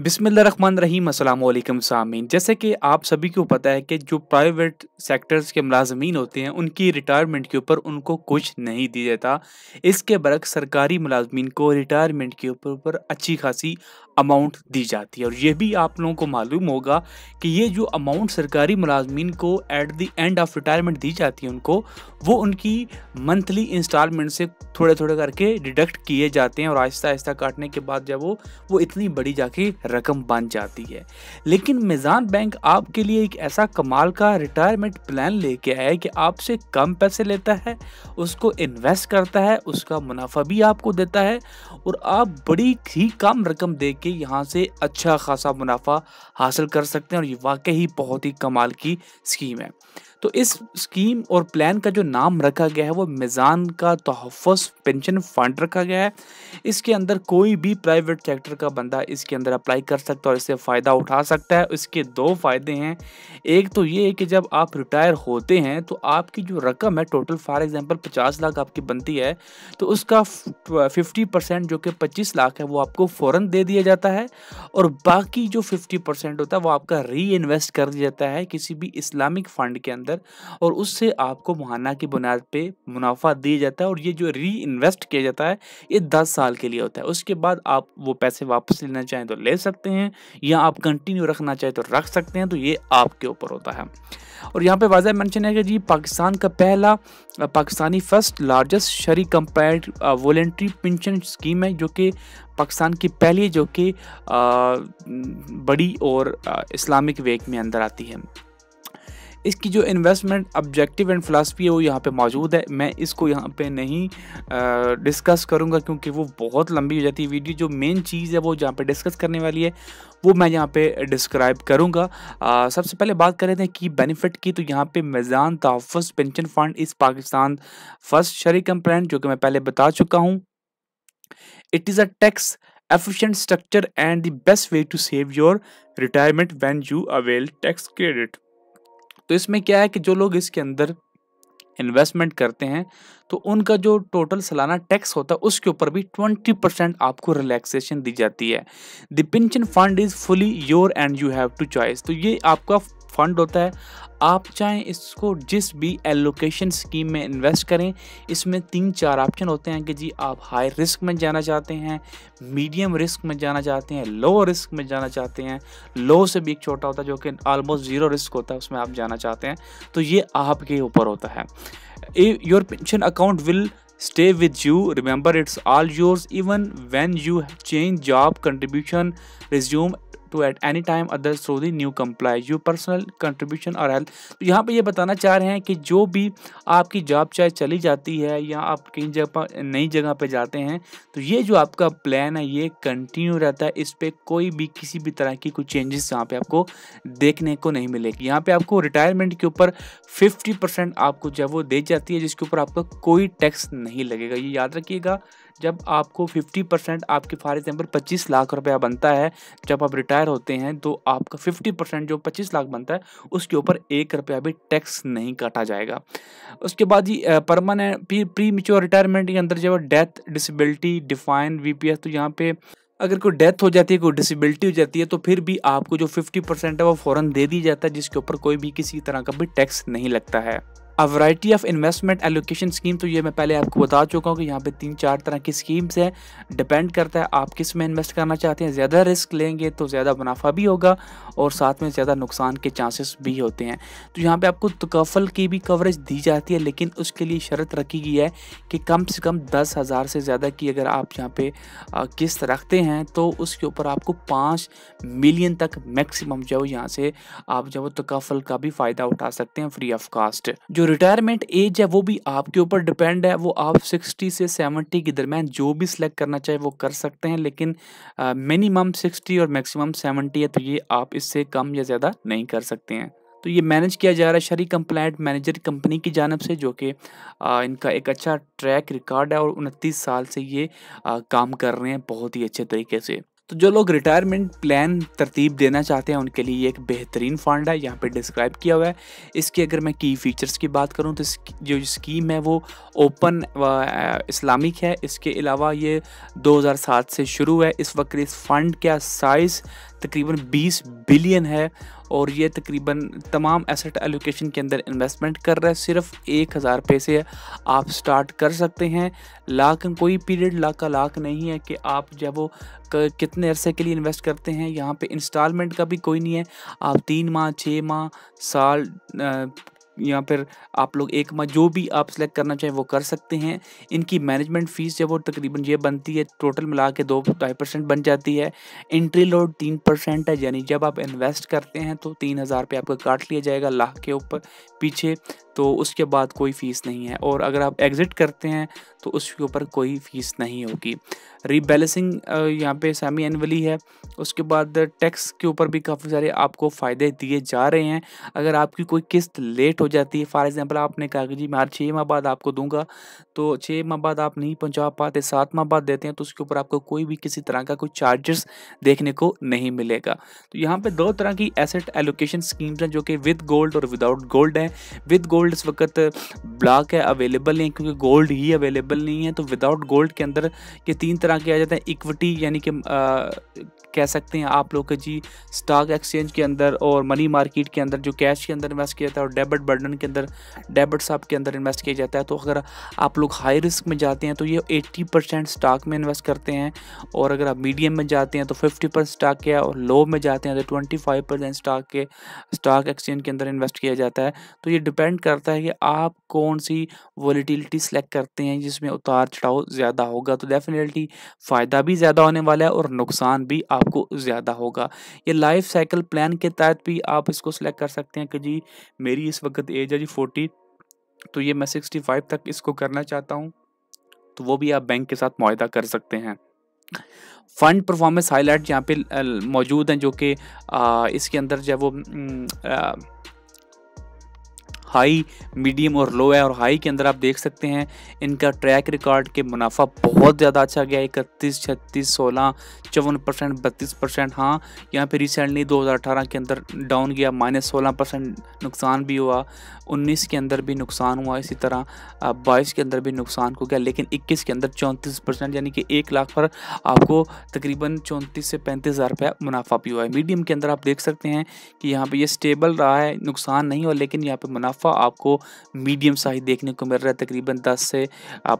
बिसमीम अल्लाम सामीन जैसे कि आप सभी को पता है कि जो प्राइवेट सेक्टर्स के मुलाजमीन होते हैं उनकी रिटायरमेंट के ऊपर उनको कुछ नहीं दिया जाता इसके बरक सरकारी मुलाजमीन को रिटायरमेंट के ऊपर ऊपर अच्छी खासी अमाउंट दी जाती है और ये भी आप लोगों को मालूम होगा कि ये जो अमाउंट सरकारी मुलाजमीन को at the end of retirement दी जाती है उनको वो उनकी मंथली इंस्टॉलमेंट से थोड़े थोड़े करके डिडक्ट किए जाते हैं और आहिस्ता आहिस्ता काटने के बाद जब वो वो इतनी बड़ी जाके रकम बन जाती है लेकिन मिज़ान बैंक आपके लिए एक ऐसा कमाल का रिटायरमेंट प्लान लेके आया है कि आपसे कम पैसे लेता है उसको इन्वेस्ट करता है उसका मुनाफा भी आपको देता है और आप बड़ी ही कम रकम दे के यहाँ से अच्छा खासा मुनाफा हासिल कर सकते हैं और ये वाकई ही बहुत ही कमाल की स्कीम है तो इस स्कीम और प्लान का जो नाम रखा गया है वो मिज़ान का तहफ़ पेंशन फंड रखा गया है इसके अंदर कोई भी प्राइवेट सेक्टर का बंदा इसके अंदर अप्लाई कर सकता है और इससे फ़ायदा उठा सकता है इसके दो फ़ायदे हैं एक तो ये है कि जब आप रिटायर होते हैं तो आपकी जो रकम है टोटल फॉर एग्ज़ाम्पल पचास लाख आपकी बनती है तो उसका फिफ्टी परसेंट जो कि पच्चीस लाख है वो आपको फ़ौर दे दिया जाता है और बाकी जो फिफ्टी परसेंट होता है वो आपका री इन्वेस्ट कर दिया जाता है किसी भी इस्लामिक फ़ंड के अंदर अंदर और उससे आपको मुहाना की बुनियाद पे मुनाफा दिया जाता है और ये जो री इन्वेस्ट किया जाता है ये दस साल के लिए होता है उसके बाद आप वो पैसे वापस लेना चाहें तो ले सकते हैं या आप कंटिन्यू रखना चाहें तो रख सकते हैं तो ये आपके ऊपर होता है और यहाँ पे वाजह मेंशन है कि जी पाकिस्तान का पहला Pakistani first largest Shariah compliant voluntary pension scheme है जो कि पाकिस्तान की पहली जो कि बड़ी और इस्लामिक वेक में अंदर आती है इसकी जो इन्वेस्टमेंट ऑब्जेक्टिव एंड फ़िलासफ़ी है वो यहाँ पे मौजूद है मैं इसको यहाँ पे नहीं डिस्कस करूँगा क्योंकि वो बहुत लंबी हो जाती है वीडियो जो मेन चीज़ है वो जहाँ पे डिस्कस करने वाली है वो मैं यहाँ पे डिस्क्राइब करूँगा सबसे पहले बात करें थे की बेनिफिट की तो यहाँ पे मैज़ान तहफ़ पेंशन फ़ंड इस पाकिस्तान फर्स्ट शरी कंप्लेंट जो कि मैं पहले बता चुका हूँ it is a tax efficient structure and the best way to save your retirement when you avail tax credit तो इसमें क्या है कि जो लोग इसके अंदर इन्वेस्टमेंट करते हैं तो उनका जो टोटल सालाना टैक्स होता है उसके ऊपर भी 20 परसेंट आपको रिलैक्सेशन दी जाती है the pension fund is fully your and you have two choice तो ये आपका फंड होता है आप चाहें इसको जिस भी एलोकेशन स्कीम में इन्वेस्ट करें इसमें तीन चार ऑप्शन होते हैं कि जी आप हाई रिस्क में जाना चाहते हैं मीडियम रिस्क में जाना चाहते हैं लो रिस्क में जाना चाहते हैं लो से भी एक छोटा होता है जो कि ऑलमोस्ट ज़ीरो रिस्क होता है उसमें आप जाना चाहते हैं तो ये आपके ऊपर होता है your pension account will stay with you remember it's all yours even when you change job contribution resume to at any time other so the new comply your personal contribution और हेल्थ तो यहाँ पे ये बताना चाह रहे हैं कि जो भी आपकी जॉब चाहे चली जाती है या आप कहीं जगह पर नई जगह पर जाते हैं तो ये जो आपका प्लान है ये कंटिन्यू रहता है इस पर कोई भी किसी भी तरह की कोई चेंजेस यहाँ पे आपको देखने को नहीं मिलेगी यहाँ पे आपको रिटायरमेंट के ऊपर फिफ्टी परसेंट आपको जो है वो दे जाती है जिसके ऊपर आपका कोई टैक्स नहीं लगेगा ये याद रखिएगा जब आपको 50 परसेंट आपके फॉर एग्जाम्पल 25 लाख रुपया बनता है जब आप रिटायर होते हैं तो आपका 50 परसेंट जो 25 लाख बनता है उसके ऊपर एक रुपया भी टैक्स नहीं काटा जाएगा उसके बाद ये परमानेंट प्री मिच्योर रिटायरमेंट के अंदर जब डेथ डिसबिलिटी डिफाइन वी तो यहाँ पे अगर कोई डेथ हो जाती है कोई डिसेबिलिटी हो जाती है तो फिर भी आपको जो 50 परसेंट है वो फ़ौरन दे दी जाता है जिसके ऊपर कोई भी किसी तरह का भी टैक्स नहीं लगता है a variety of investment allocation scheme तो ये मैं पहले आपको बता चुका हूँ कि यहाँ पे तीन चार तरह की स्कीम्स हैं डिपेंड करता है आप किस में इन्वेस्ट करना चाहते हैं ज़्यादा रिस्क लेंगे तो ज़्यादा मुनाफा भी होगा और साथ में ज़्यादा नुकसान के चांसेस भी होते हैं तो यहाँ पर आपको तकफ़ल तो की भी कवरेज दी जाती है लेकिन उसके लिए शर्त रखी गई है कि कम से कम दस हज़ार से ज़्यादा की अगर आप यहाँ पर किस्त रखते हैं तो उसके ऊपर आपको पाँच मिलियन तक मैक्सिमम जो यहाँ से आप जो तकफ़ल तो का भी फ़ायदा उठा सकते हैं फ्री ऑफ कास्ट जो रिटायरमेंट एज है वो भी आपके ऊपर डिपेंड है वो आप 60 से 70 के दरमियान जो भी सिलेक्ट करना चाहे वो कर सकते हैं लेकिन मिनिमम 60 और मैक्सिमम 70 है तो ये आप इससे कम या ज़्यादा नहीं कर सकते हैं तो ये मैनेज किया जा रहा है शरी कंप्लाइंट मैनेजर कंपनी की जानब से जो कि इनका एक अच्छा ट्रैक रिकॉर्ड है और उनतीस साल से ये आ, काम कर रहे हैं बहुत ही अच्छे तरीके से तो जो लोग रिटायरमेंट प्लान तरतीब देना चाहते हैं उनके लिए एक बेहतरीन फंड है यहाँ पे डिस्क्राइब किया हुआ है इसके अगर मैं की फीचर्स की बात करूँ तो जो स्कीम है वो ओपन इस्लामिक है इसके अलावा ये 2007 से शुरू है इस वक्त इस फंड का साइज़ तकरीबन 20 बिलियन है और ये तकरीबन तमाम एसेट एलोकेशन के अंदर इन्वेस्टमेंट कर रहा है सिर्फ एक हज़ार रुपये से आप स्टार्ट कर सकते हैं लाख कोई पीरियड लाख का लाख नहीं है कि आप जब वो कितने अरसे के लिए इन्वेस्ट करते हैं यहाँ पे इंस्टॉलमेंट का भी कोई नहीं है आप तीन माह छः माह साल या फिर आप लोग एक माह जो भी आप सेलेक्ट करना चाहें वो कर सकते हैं इनकी मैनेजमेंट फ़ीस जब वो तकरीबन ये बनती है टोटल मिला के दो ढाई परसेंट बन जाती है इंट्री लोड तीन परसेंट है यानी जब आप इन्वेस्ट करते हैं तो तीन हज़ार रुपये आपका काट लिया जाएगा लाख के ऊपर पीछे तो उसके बाद कोई फ़ीस नहीं है और अगर आप एग्ज़िट करते हैं तो उसके ऊपर कोई फ़ीस नहीं होगी रीबैलेंसिंग यहाँ पे सेमी एनअली है उसके बाद टैक्स के ऊपर भी काफ़ी सारे आपको फ़ायदे दिए जा रहे हैं अगर आपकी कोई किस्त लेट हो जाती है फॉर एग्ज़ाम्पल आपने कहा कि जी मैं हर छः माह बाद आपको दूंगा तो छः माह बाद आप नहीं पहुँचा पाते सात माह बाद देते हैं तो उसके ऊपर आपको कोई भी किसी तरह का कोई चार्जेस देखने को नहीं मिलेगा तो यहाँ पर दो तरह की एसेट एलोकेशन स्कीम्स हैं जो कि विद गोल्ड और विदाउट गोल्ड हैं विद गोल्ड गोल्ड इस वक्त ब्लॉक है अवेलेबल नहीं क्योंकि गोल्ड ही अवेलेबल नहीं है तो विदाउट गोल्ड के अंदर ये तीन तरह के आ जाते हैं इक्विटी यानी कि कह सकते हैं आप लोग जी स्टॉक एक्सचेंज के अंदर और मनी मार्केट के अंदर जो कैश के अंदर इन्वेस्ट किया जाता है और डेबिट बर्डन के अंदर डेबिट साहब के अंदर इन्वेस्ट किया जाता है तो अगर आप लोग हाई रिस्क में जाते हैं तो ये एट्टी परसेंट स्टॉक में इन्वेस्ट करते हैं और अगर आप मीडियम में जाते हैं तो फिफ्टी परसेंट स्टॉक के और लो में जाते हैं तो ट्वेंटी फाइव परसेंट स्टॉक के स्टॉक एक्सचेंज के अंदर इन्वेस्ट किया जाता है तो ये डिपेंड करता है कि आप कौन सी वॉलीटिलिटी सेलेक्ट करते हैं जिसमें उतार चढ़ाव ज़्यादा होगा तो डेफिनेटली फ़ायदा भी ज़्यादा होने वाला है और नुकसान भी आप आपको ज़्यादा होगा ये लाइफ साइकिल प्लान के तहत भी आप इसको सिलेक्ट कर सकते हैं कि जी मेरी इस वक्त एज है जी फोर्टी तो ये मैं सिक्सटी फाइव तक इसको करना चाहता हूँ तो वो भी आप बैंक के साथ माहा कर सकते हैं फंड परफॉर्मेंस हाईलाइट यहाँ पे मौजूद हैं जो कि इसके अंदर जो है वो आ, हाई मीडियम और लो है और हाई के अंदर आप देख सकते हैं इनका ट्रैक रिकॉर्ड के मुनाफा बहुत ज़्यादा अच्छा गया इकतीस छत्तीस सोलह चौवन परसेंट बत्तीस परसेंट हाँ यहाँ पे रिसेंटली 2018 के अंदर डाउन गया माइनस सोलह परसेंट नुकसान भी हुआ 19 के अंदर भी नुकसान हुआ इसी तरह बाईस के अंदर भी नुकसान हो गया लेकिन इक्कीस के अंदर चौंतीस परसेंट यानी कि एक लाख पर आपको तकरीबन चौंतीस से पैंतीस हज़ार रुपया मुनाफा भी हुआ है मीडियम के अंदर आप देख सकते हैं कि यहाँ पर यह स्टेबल रहा है नुकसान नहीं हुआ लेकिन यहाँ पर मुनाफा मुनाफा आपको मीडियम साइज देखने को मिल रहा है तकरीबन 10 से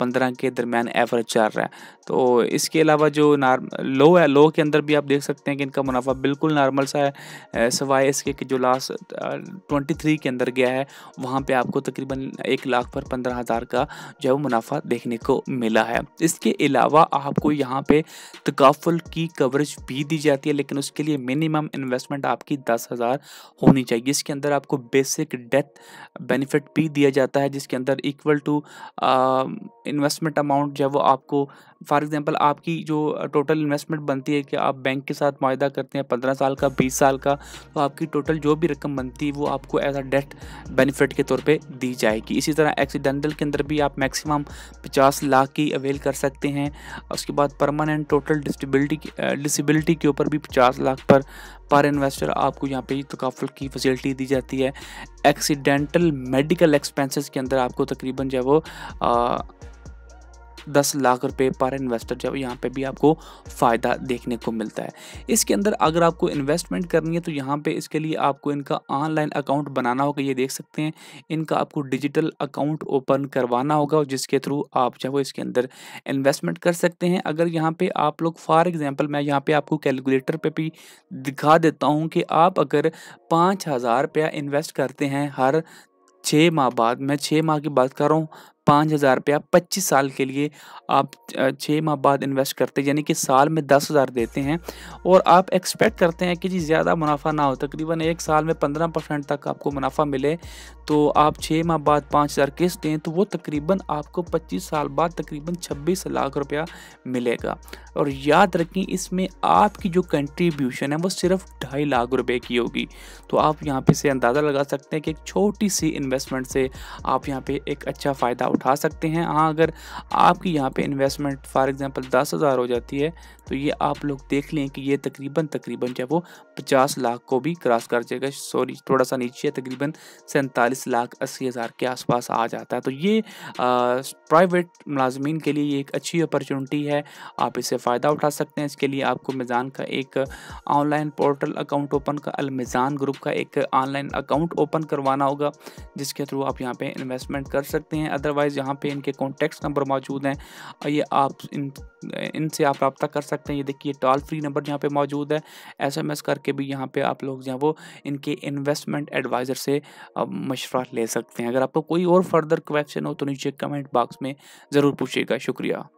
पंद्रह के दरमियान एवरेज चल रहा है तो इसके अलावा जो नार लो है लो के अंदर भी आप देख सकते हैं कि इनका मुनाफा बिल्कुल नॉर्मल सा है सवाए इसके कि जो लास्ट ट्वेंटी थ्री के अंदर गया है वहाँ पर आपको तकरीबन एक लाख पर पंद्रह हज़ार का जो है वो मुनाफा देखने को मिला है इसके अलावा आपको यहाँ पे तकाफुल की कवरेज भी दी जाती है लेकिन उसके लिए मिनिमम इन्वेस्टमेंट आपकी दस हज़ार होनी चाहिए इसके अंदर आपको बेसिक डेथ बेनिफिट भी दिया जाता है जिसके अंदर इक्वल टू इन्वेस्टमेंट अमाउंट जो है वो आपको फॉर एग्ज़ाम्पल आपकी जो टोटल इन्वेस्टमेंट बनती है कि आप बैंक के साथ माहा करते हैं पंद्रह साल का बीस साल का तो आपकी टोटल जो भी रकम बनती है वो आपको एज अ डेट बेनिफिट के तौर पे दी जाएगी इसी तरह एक्सीडेंटल के अंदर भी आप मैक्सिमम पचास लाख की अवेल कर सकते हैं उसके बाद परमानेंट टोटल डिसबिलिटी के ऊपर भी पचास लाख पर पर इन्वेस्टर आपको यहाँ पे तकाफल की फैसिलिटी दी जाती है एक्सीडेंटल मेडिकल एक्सपेंसेस के अंदर आपको तकरीबन जो है वो दस लाख रुपए पर इन्वेस्टर जब यहाँ पे भी आपको फ़ायदा देखने को मिलता है इसके अंदर अगर आपको इन्वेस्टमेंट करनी है तो यहाँ पे इसके लिए आपको इनका ऑनलाइन अकाउंट बनाना होगा ये देख सकते हैं इनका आपको डिजिटल अकाउंट ओपन करवाना होगा जिसके थ्रू आप जो इसके अंदर इन्वेस्टमेंट कर सकते हैं अगर यहाँ पे आप लोग फॉर एग्जाम्पल मैं यहाँ पे आपको कैलकुलेटर पर भी दिखा देता हूँ कि आप अगर पाँच हज़ार रुपया इन्वेस्ट करते हैं हर छः माह बाद मैं छः माह की बात कर रहा हूँ पाँच हज़ार रुपया पच्चीस साल के लिए आप छः माह बाद इन्वेस्ट करते हैं यानी कि साल में दस हज़ार देते हैं और आप एक्सपेक्ट करते हैं कि जी ज़्यादा मुनाफा ना हो तकरीबन एक साल में पंद्रह परसेंट तक आपको मुनाफा मिले तो आप छः माह बाद पाँच हज़ार किस्त दें तो वो तकरीबन आपको पच्चीस साल बाद तकरीबन छब्बीस लाख रुपया मिलेगा और याद रखें इसमें आपकी जो कंट्रीब्यूशन है वो सिर्फ ढाई लाख रुपये की होगी तो आप यहाँ पे से अंदाज़ा लगा सकते हैं कि एक छोटी सी इन्वेस्टमेंट से आप यहाँ पे एक अच्छा फ़ायदा उठा सकते हैं हाँ अगर आपकी यहाँ पे इन्वेस्टमेंट फॉर एग्जांपल दस हज़ार हो जाती है तो ये आप लोग देख लें कि ये तकरीबन तकरीबन जब वो पचास लाख को भी क्रॉस कर जाएगा सॉरी थोड़ा सा नीचे तकरीबन सैंतालीस लाख अस्सी हज़ार के आसपास आ जाता है तो ये प्राइवेट मुलाजमीन के लिए ये एक अच्छी अपॉर्चुनिटी है आप इससे फ़ायदा उठा सकते हैं इसके लिए आपको मिज़ान का एक ऑनलाइन पोर्टल अकाउंट ओपन का अलमिज़ान ग्रुप का एक ऑनलाइन अकाउंट ओपन करवाना होगा जिसके थ्रू आप यहाँ पर इन्वेस्टमेंट कर सकते हैं अदरवाइज अदरवाइज़ यहाँ पे इनके कॉन्टेक्ट नंबर मौजूद हैं ये आप इन इनसे आप रबता कर सकते हैं ये देखिए टॉल फ्री नंबर यहाँ पे मौजूद है एसएमएस करके भी यहाँ पे आप लोग जो वो इनके इन्वेस्टमेंट एडवाइज़र से मशवरा ले सकते हैं अगर आपको कोई और फर्दर क्वेश्चन हो तो नीचे कमेंट बॉक्स में ज़रूर पूछिएगा शुक्रिया